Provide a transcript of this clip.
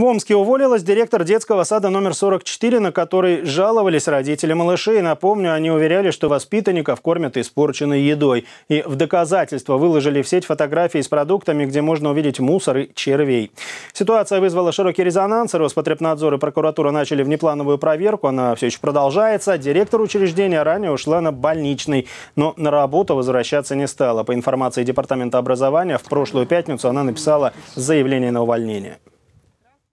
В Омске уволилась директор детского сада номер 44, на который жаловались родители малышей. Напомню, они уверяли, что воспитанников кормят испорченной едой. И в доказательство выложили в сеть фотографии с продуктами, где можно увидеть мусор и червей. Ситуация вызвала широкий резонанс. Роспотребнадзор и прокуратура начали внеплановую проверку. Она все еще продолжается. Директор учреждения ранее ушла на больничный, но на работу возвращаться не стала. По информации Департамента образования, в прошлую пятницу она написала заявление на увольнение.